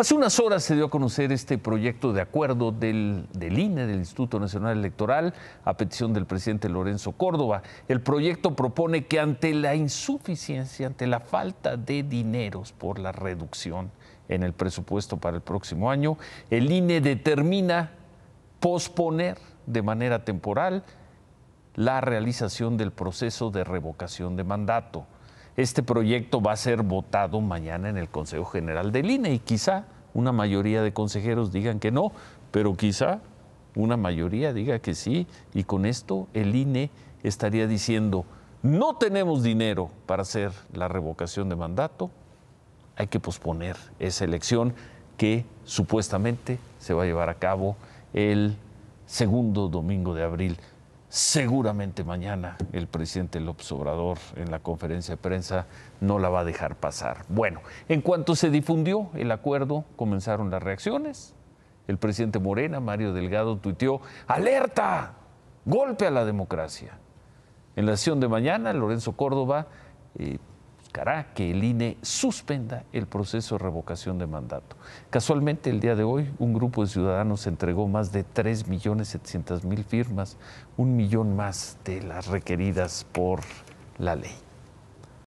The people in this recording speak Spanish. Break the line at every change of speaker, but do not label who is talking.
Hace unas horas se dio a conocer este proyecto de acuerdo del, INE, del Instituto Nacional Electoral, a petición del presidente Lorenzo Córdoba. El proyecto propone que ante la insuficiencia, ante la falta de dineros por la reducción en el presupuesto para el próximo año, el INE determina posponer de manera temporal la realización del proceso de revocación de mandato. Este proyecto va a ser votado mañana en el Consejo General del INE y quizá una mayoría de consejeros digan que no, pero quizá una mayoría diga que sí y con esto el INE estaría diciendo, no tenemos dinero para hacer la revocación de mandato, hay que posponer esa elección que supuestamente se va a llevar a cabo el segundo domingo de abril. Seguramente mañana el presidente López Obrador en la conferencia de prensa no la va a dejar pasar. Bueno, en cuanto se difundió el acuerdo, comenzaron las reacciones. El presidente Morena, Mario Delgado, tuiteó, alerta, golpe a la democracia. En la sesión de mañana, Lorenzo Córdoba eh, que el INE suspenda el proceso de revocación de mandato. Casualmente, el día de hoy, un grupo de ciudadanos entregó más de 3.700.000 firmas, un millón más de las requeridas por la ley.